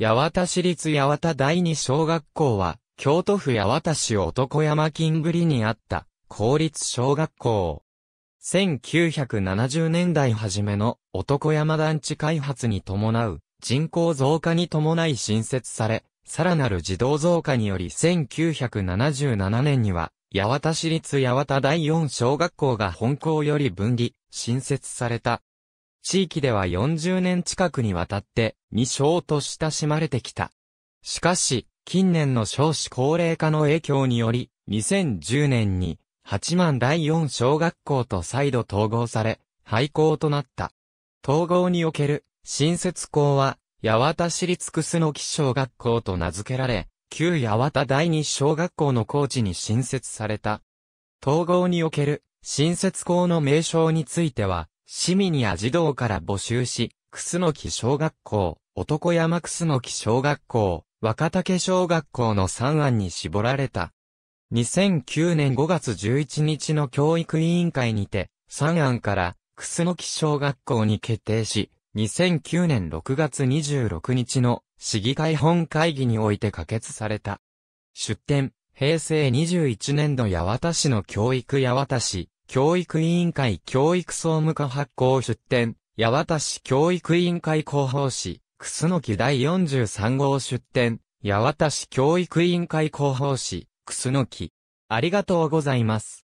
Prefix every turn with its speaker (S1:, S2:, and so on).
S1: 八幡市立八幡第二小学校は、京都府八幡市男山金栗にあった、公立小学校。1970年代初めの男山団地開発に伴う人口増加に伴い新設され、さらなる児童増加により1977年には、八幡市立八幡第四小学校が本校より分離、新設された。地域では40年近くにわたって未章と親しまれてきた。しかし、近年の少子高齢化の影響により、2010年に八幡第4小学校と再度統合され、廃校となった。統合における新設校は、八幡市立楠木小学校と名付けられ、旧八幡第二小学校の校地に新設された。統合における新設校の名称については、市民や児童から募集し、楠木小学校、男山楠木小学校、若竹小学校の3案に絞られた。2009年5月11日の教育委員会にて、3案から、楠木小学校に決定し、2009年6月26日の市議会本会議において可決された。出展、平成21年度八幡市の教育八幡市、教育委員会教育総務課発行出典、八幡市教育委員会広報誌、楠木第43号出典、八幡市教育委員会広報誌、楠木。ありがとうございます。